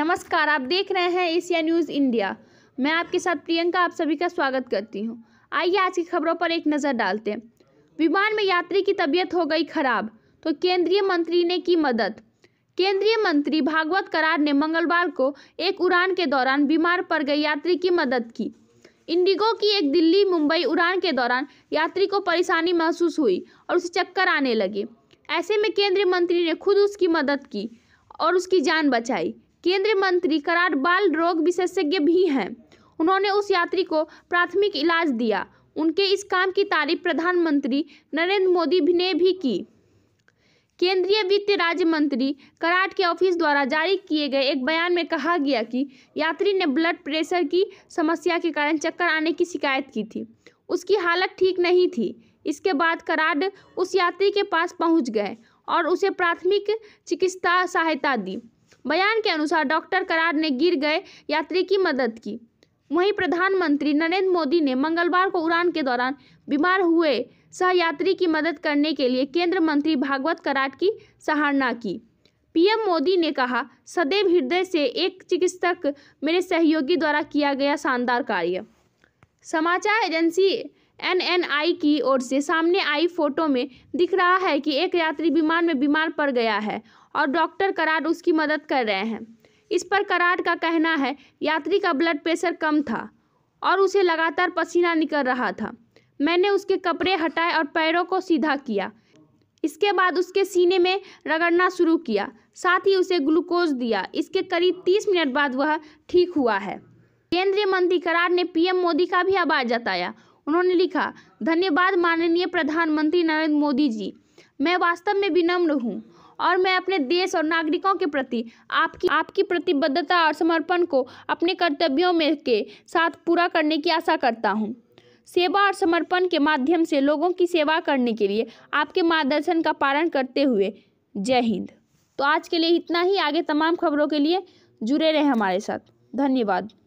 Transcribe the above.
नमस्कार आप देख रहे हैं एशिया न्यूज़ इंडिया मैं आपके साथ प्रियंका आप सभी का स्वागत करती हूं। आइए आज की खबरों पर एक नज़र डालते हैं विमान में यात्री की तबीयत हो गई खराब तो केंद्रीय मंत्री ने की मदद केंद्रीय मंत्री भागवत करार ने मंगलवार को एक उड़ान के दौरान बीमार पड़ गई यात्री की मदद की इंडिगो की एक दिल्ली मुंबई उड़ान के दौरान यात्री को परेशानी महसूस हुई और उसे चक्कर आने लगे ऐसे में केंद्रीय मंत्री ने खुद उसकी मदद की और उसकी जान बचाई केंद्रीय मंत्री करार बाल रोग विशेषज्ञ भी हैं उन्होंने उस यात्री को प्राथमिक इलाज दिया उनके इस काम की तारीफ प्रधानमंत्री नरेंद्र मोदी ने भी की केंद्रीय वित्त राज्य मंत्री कराट के ऑफिस द्वारा जारी किए गए एक बयान में कहा गया कि यात्री ने ब्लड प्रेशर की समस्या के कारण चक्कर आने की शिकायत की थी उसकी हालत ठीक नहीं थी इसके बाद कराड उस यात्री के पास पहुंच गए और उसे प्राथमिक चिकित्सा सहायता दी बयान के अनुसार डॉक्टर करार ने गिर गए यात्री की मदद की वहीं प्रधानमंत्री नरेंद्र मोदी ने मंगलवार को उड़ान के दौरान बीमार हुए सहयात्री की मदद करने के लिए केंद्र मंत्री भागवत कराट की सराहना की पीएम मोदी ने कहा सदैव हृदय से एक चिकित्सक मेरे सहयोगी द्वारा किया गया शानदार कार्य समाचार एजेंसी एनएनआई की ओर से सामने आई फोटो में दिख रहा है कि एक यात्री विमान में बीमार पड़ गया है और डॉक्टर करार उसकी मदद कर रहे हैं इस पर करार का कहना है यात्री का ब्लड प्रेशर कम था और उसे लगातार पसीना निकल रहा था मैंने उसके कपड़े हटाए और पैरों को सीधा किया इसके बाद उसके सीने में रगड़ना शुरू किया साथ ही उसे ग्लूकोज दिया इसके करीब तीस मिनट बाद वह ठीक हुआ है केंद्रीय मंत्री करार ने पीएम मोदी का भी आभार जताया उन्होंने लिखा धन्यवाद माननीय प्रधानमंत्री नरेंद्र मोदी जी मैं वास्तव में विनम्र हूँ और मैं अपने देश और नागरिकों के प्रति आपकी आपकी प्रतिबद्धता और समर्पण को अपने कर्तव्यों में के साथ पूरा करने की आशा करता हूँ सेवा और समर्पण के माध्यम से लोगों की सेवा करने के लिए आपके मार्गदर्शन का पालन करते हुए जय हिंद तो आज के लिए इतना ही आगे तमाम खबरों के लिए जुड़े रहे हमारे साथ धन्यवाद